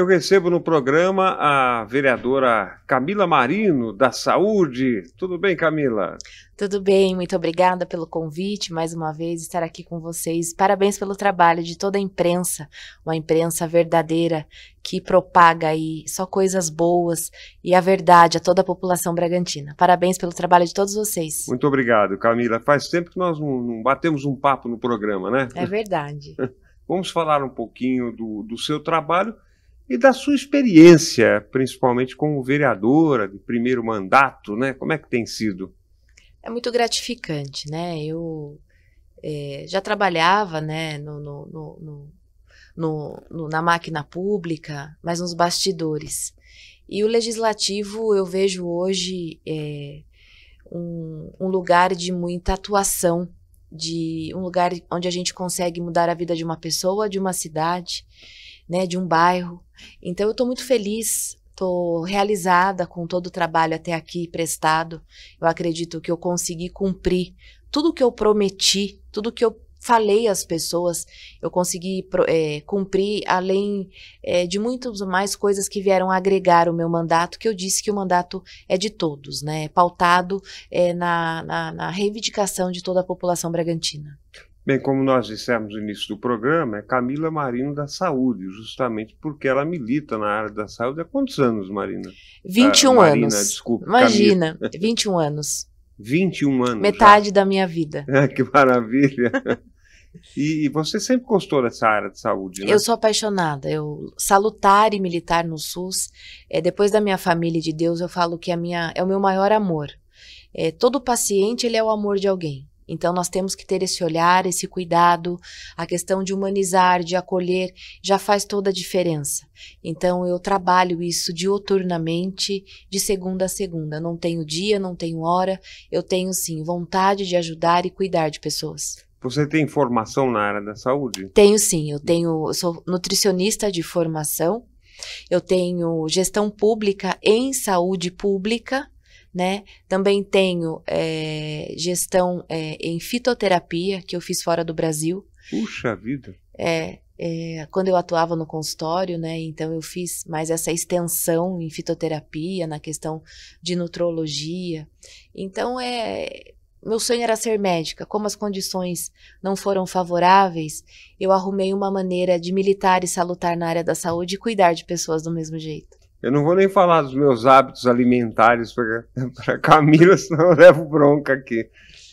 Eu recebo no programa a vereadora Camila Marino, da Saúde. Tudo bem, Camila? Tudo bem, muito obrigada pelo convite, mais uma vez, estar aqui com vocês. Parabéns pelo trabalho de toda a imprensa, uma imprensa verdadeira que propaga aí só coisas boas e a verdade a toda a população bragantina. Parabéns pelo trabalho de todos vocês. Muito obrigado, Camila. Faz tempo que nós não batemos um papo no programa, né? É verdade. Vamos falar um pouquinho do, do seu trabalho e da sua experiência, principalmente como vereadora de primeiro mandato, né? Como é que tem sido? É muito gratificante, né? Eu é, já trabalhava, né, no, no, no, no, na máquina pública, mas nos bastidores. E o legislativo eu vejo hoje é, um, um lugar de muita atuação, de um lugar onde a gente consegue mudar a vida de uma pessoa, de uma cidade né, de um bairro. Então eu estou muito feliz, estou realizada com todo o trabalho até aqui prestado. Eu acredito que eu consegui cumprir tudo o que eu prometi, tudo que eu falei às pessoas, eu consegui é, cumprir, além é, de muitas mais coisas que vieram agregar o meu mandato, que eu disse que o mandato é de todos, né? É pautado é, na, na, na reivindicação de toda a população bragantina. Bem, como nós dissemos no início do programa, é Camila Marino da Saúde, justamente porque ela milita na área da saúde há quantos anos, Marina? 21 ah, Marina, anos. Desculpa, Imagina, Camila. 21 anos. 21 anos. Metade já. da minha vida. É, que maravilha. E, você sempre gostou dessa área de saúde, né? Eu sou apaixonada. Eu salutar e militar no SUS. É, depois da minha família e de Deus, eu falo que a minha é o meu maior amor. É, todo paciente ele é o amor de alguém. Então, nós temos que ter esse olhar, esse cuidado, a questão de humanizar, de acolher, já faz toda a diferença. Então, eu trabalho isso dioturnamente, de segunda a segunda. Não tenho dia, não tenho hora, eu tenho sim vontade de ajudar e cuidar de pessoas. Você tem formação na área da saúde? Tenho sim, eu tenho, sou nutricionista de formação, eu tenho gestão pública em saúde pública, né? Também tenho é, gestão é, em fitoterapia, que eu fiz fora do Brasil. Puxa vida! É, é, quando eu atuava no consultório, né? Então eu fiz mais essa extensão em fitoterapia, na questão de nutrologia. Então é. Meu sonho era ser médica. Como as condições não foram favoráveis, eu arrumei uma maneira de militar e salutar na área da saúde e cuidar de pessoas do mesmo jeito. Eu não vou nem falar dos meus hábitos alimentares para Camila, senão eu levo bronca aqui.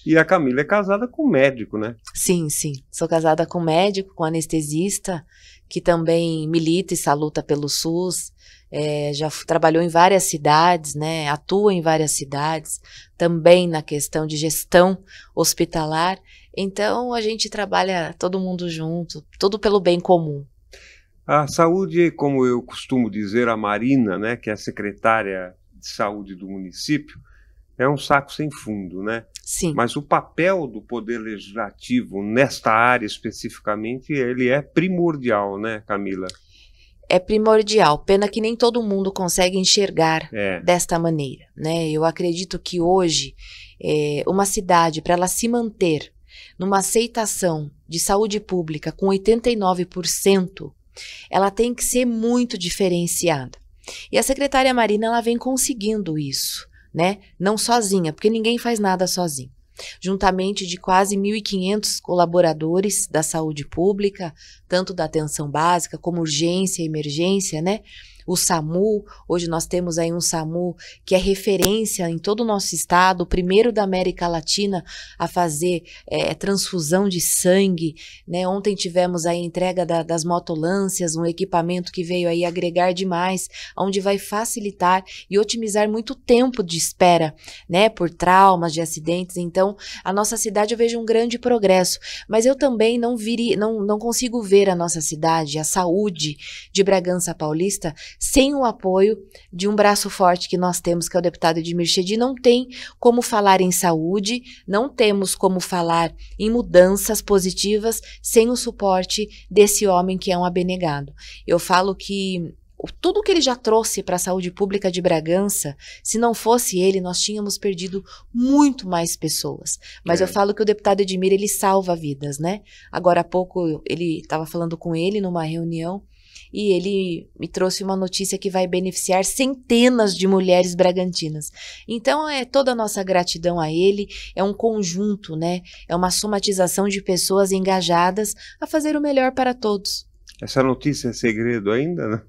E a Camila é casada com médico, né? Sim, sim. Sou casada com médico, com anestesista, que também milita e saluta pelo SUS. É, já trabalhou em várias cidades, né? Atua em várias cidades, também na questão de gestão hospitalar. Então a gente trabalha todo mundo junto, tudo pelo bem comum. A saúde, como eu costumo dizer, a Marina, né, que é a secretária de saúde do município, é um saco sem fundo, né? Sim. Mas o papel do poder legislativo nesta área especificamente, ele é primordial, né, Camila? É primordial. Pena que nem todo mundo consegue enxergar é. desta maneira, né? Eu acredito que hoje é, uma cidade para ela se manter numa aceitação de saúde pública com 89% ela tem que ser muito diferenciada. E a secretária Marina ela vem conseguindo isso, né? Não sozinha, porque ninguém faz nada sozinho. Juntamente de quase 1.500 colaboradores da saúde pública, tanto da atenção básica como urgência e emergência, né? o SAMU. Hoje nós temos aí um SAMU que é referência em todo o nosso estado, o primeiro da América Latina a fazer é, transfusão de sangue. Né? Ontem tivemos a entrega da, das motolâncias, um equipamento que veio aí agregar demais, onde vai facilitar e otimizar muito o tempo de espera, né? Por traumas, de acidentes. Então, a nossa cidade eu vejo um grande progresso. Mas eu também não viri, não, não consigo ver a nossa cidade, a saúde de Bragança Paulista, sem o apoio de um braço forte que nós temos, que é o deputado Edmir Chedi, não tem como falar em saúde, não temos como falar em mudanças positivas sem o suporte desse homem que é um abnegado. Eu falo que tudo que ele já trouxe para a saúde pública de Bragança, se não fosse ele, nós tínhamos perdido muito mais pessoas. Mas é. eu falo que o deputado Edmir, ele salva vidas, né? Agora há pouco, ele estava falando com ele numa reunião, e ele me trouxe uma notícia que vai beneficiar centenas de mulheres bragantinas. Então é toda a nossa gratidão a ele, é um conjunto, né? É uma somatização de pessoas engajadas a fazer o melhor para todos. Essa notícia é segredo ainda? Não, né?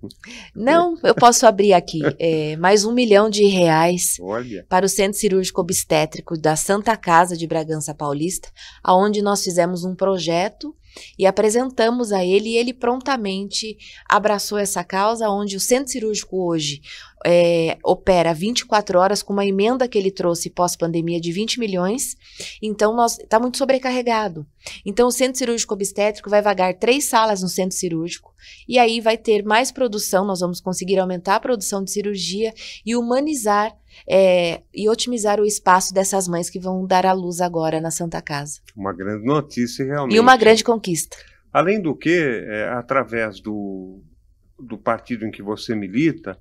não eu posso abrir aqui. É, mais um milhão de reais Olha. para o Centro Cirúrgico Obstétrico da Santa Casa de Bragança Paulista, aonde nós fizemos um projeto e apresentamos a ele e ele prontamente abraçou essa causa, onde o centro cirúrgico hoje é, opera 24 horas com uma emenda que ele trouxe pós-pandemia de 20 milhões, então nós está muito sobrecarregado. Então o centro cirúrgico obstétrico vai vagar três salas no centro cirúrgico e aí vai ter mais produção, nós vamos conseguir aumentar a produção de cirurgia e humanizar é, e otimizar o espaço dessas mães que vão dar à luz agora na Santa Casa. Uma grande notícia, realmente. E uma grande conquista. Além do que, é, através do, do partido em que você milita,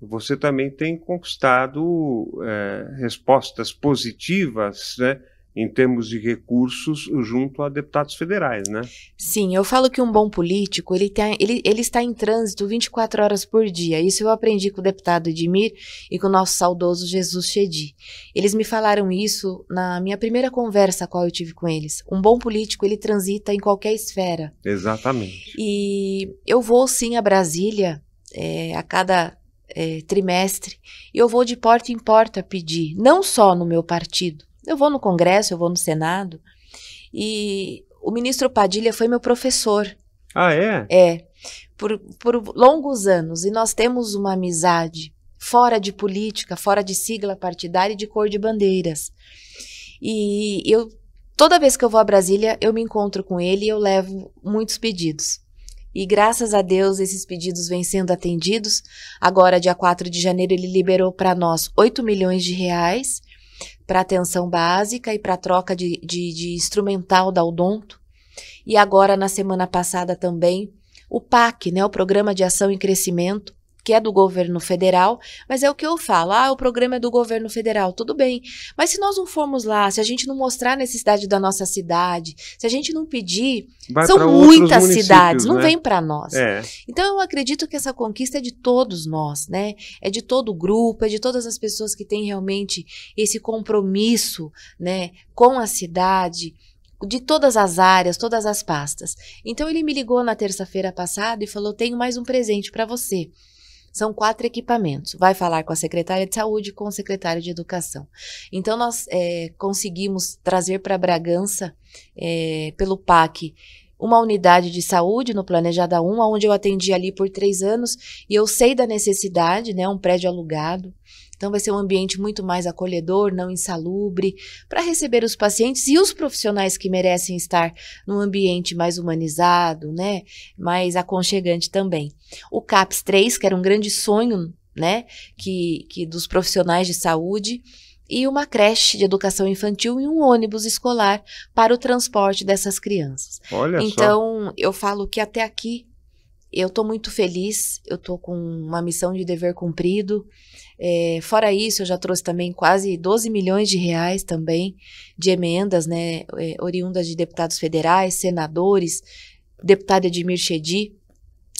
você também tem conquistado é, respostas positivas, né? em termos de recursos junto a deputados federais, né? Sim, eu falo que um bom político, ele, tem, ele, ele está em trânsito 24 horas por dia. Isso eu aprendi com o deputado Edmir e com o nosso saudoso Jesus Chedi. Eles me falaram isso na minha primeira conversa qual eu tive com eles. Um bom político, ele transita em qualquer esfera. Exatamente. E eu vou sim a Brasília é, a cada é, trimestre e eu vou de porta em porta pedir, não só no meu partido, eu vou no Congresso, eu vou no Senado. E o ministro Padilha foi meu professor. Ah, é? É. Por, por longos anos. E nós temos uma amizade fora de política, fora de sigla partidária e de cor de bandeiras. E eu toda vez que eu vou a Brasília, eu me encontro com ele e eu levo muitos pedidos. E graças a Deus esses pedidos vêm sendo atendidos. Agora, dia 4 de janeiro, ele liberou para nós 8 milhões de reais para atenção básica e para troca de, de, de instrumental da odonto. E agora, na semana passada também, o PAC, né, o Programa de Ação em Crescimento, que é do governo federal, mas é o que eu falo, ah, o programa é do governo federal, tudo bem. Mas se nós não formos lá, se a gente não mostrar a necessidade da nossa cidade, se a gente não pedir, Vai são muitas cidades, né? não vem para nós. É. Então eu acredito que essa conquista é de todos nós, né? É de todo o grupo, é de todas as pessoas que têm realmente esse compromisso, né, com a cidade de todas as áreas, todas as pastas. Então ele me ligou na terça-feira passada e falou: "Tenho mais um presente para você". São quatro equipamentos. Vai falar com a secretária de saúde e com o secretário de educação. Então, nós é, conseguimos trazer para Bragança, é, pelo PAC, uma unidade de saúde no Planejada 1, onde eu atendi ali por três anos, e eu sei da necessidade, né? Um prédio alugado. Então, vai ser um ambiente muito mais acolhedor, não insalubre, para receber os pacientes e os profissionais que merecem estar num ambiente mais humanizado, né? Mais aconchegante também. O CAPS 3, que era um grande sonho, né? Que, que dos profissionais de saúde e uma creche de educação infantil e um ônibus escolar para o transporte dessas crianças. Olha então, só. eu falo que até aqui eu estou muito feliz, eu estou com uma missão de dever cumprido. É, fora isso, eu já trouxe também quase 12 milhões de reais também de emendas, né, é, oriundas de deputados federais, senadores, deputado Edmir Chedi,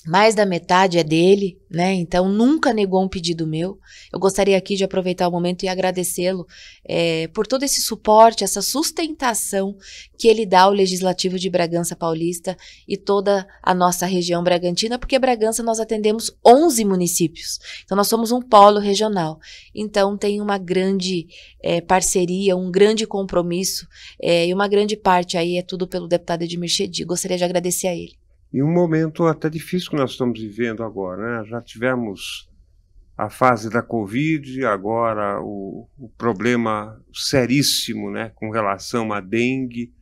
mais da metade é dele, né? Então nunca negou um pedido meu. Eu gostaria aqui de aproveitar o momento e agradecê-lo é, por todo esse suporte, essa sustentação que ele dá ao Legislativo de Bragança Paulista e toda a nossa região bragantina, porque Bragança nós atendemos 11 municípios. Então nós somos um polo regional. Então tem uma grande é, parceria, um grande compromisso é, e uma grande parte aí é tudo pelo deputado Edmir Chedi. Gostaria de agradecer a ele e um momento até difícil que nós estamos vivendo agora. Né? Já tivemos a fase da Covid, agora o, o problema seríssimo né, com relação à dengue,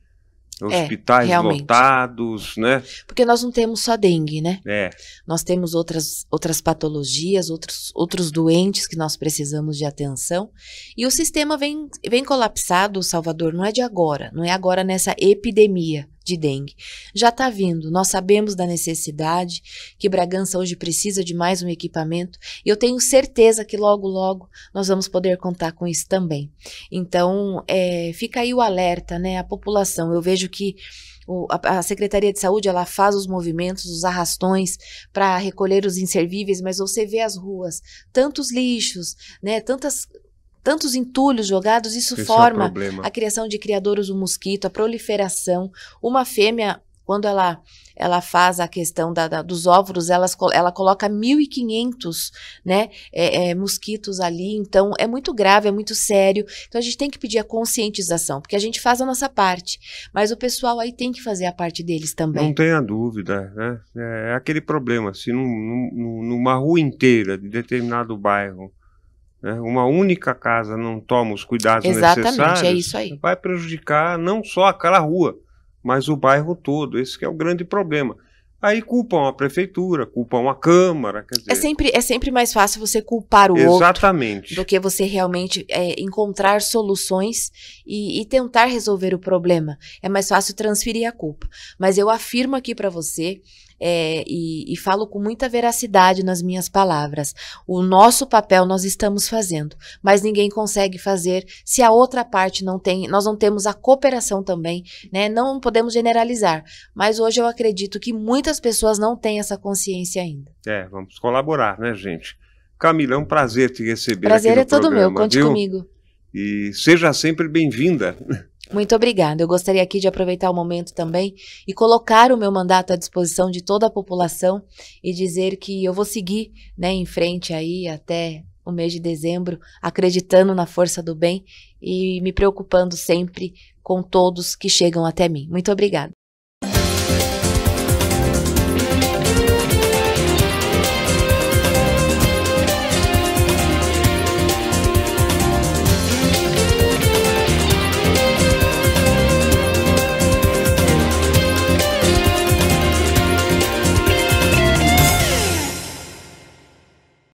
é, hospitais é, lotados, né? Porque nós não temos só dengue, né? É. Nós temos outras, outras patologias, outros, outros doentes que nós precisamos de atenção. E o sistema vem, vem colapsado, Salvador, não é de agora, não é agora nessa epidemia de dengue. Já está vindo, nós sabemos da necessidade, que Bragança hoje precisa de mais um equipamento, e eu tenho certeza que logo, logo nós vamos poder contar com isso também. Então, é, fica aí o alerta, né, a população. Eu vejo que o, a, a, Secretaria de Saúde ela faz os movimentos, os arrastões para recolher os inservíveis, mas você vê as ruas, tantos lixos, né, tantas tantos entulhos jogados, isso Esse é forma é a criação de criadores do mosquito, a proliferação. Uma fêmea, quando ela ela faz a questão da, da, dos óvulos, elas, ela coloca 1.500 né, é, é, mosquitos ali, então é muito grave, é muito sério. Então a gente tem que pedir a conscientização, porque a gente faz a nossa parte, mas o pessoal aí tem que fazer a parte deles também. Não tenha dúvida, né? É, é aquele problema, se num, num, numa rua inteira de determinado bairro né, uma única casa não toma os cuidados Exatamente, é necessários, é isso aí. vai prejudicar não só aquela rua, mas o bairro todo. Esse é o grande problema. Aí culpam a prefeitura, culpam a Câmara. É dizer... é, sempre, é sempre mais fácil você culpar o Exatamente. outro do que você realmente é, encontrar soluções e, e, tentar resolver o problema. É mais fácil transferir a culpa. Mas eu afirmo aqui para você é, e, e falo com muita veracidade nas minhas palavras. O nosso papel nós estamos fazendo, mas ninguém consegue fazer se a outra parte não tem. Nós não temos a cooperação também, né? Não podemos generalizar, mas hoje eu acredito que muitas pessoas não têm essa consciência ainda. É, vamos colaborar, né, gente? Camila, é um prazer te receber. Prazer é todo programa, meu, conte viu? comigo. E seja sempre bem-vinda. Muito obrigada. Eu gostaria aqui de aproveitar o momento também e colocar o meu mandato à disposição de toda a população e dizer que eu vou seguir né, em frente aí até o mês de dezembro, acreditando na força do bem e me preocupando sempre com todos que chegam até mim. Muito obrigada.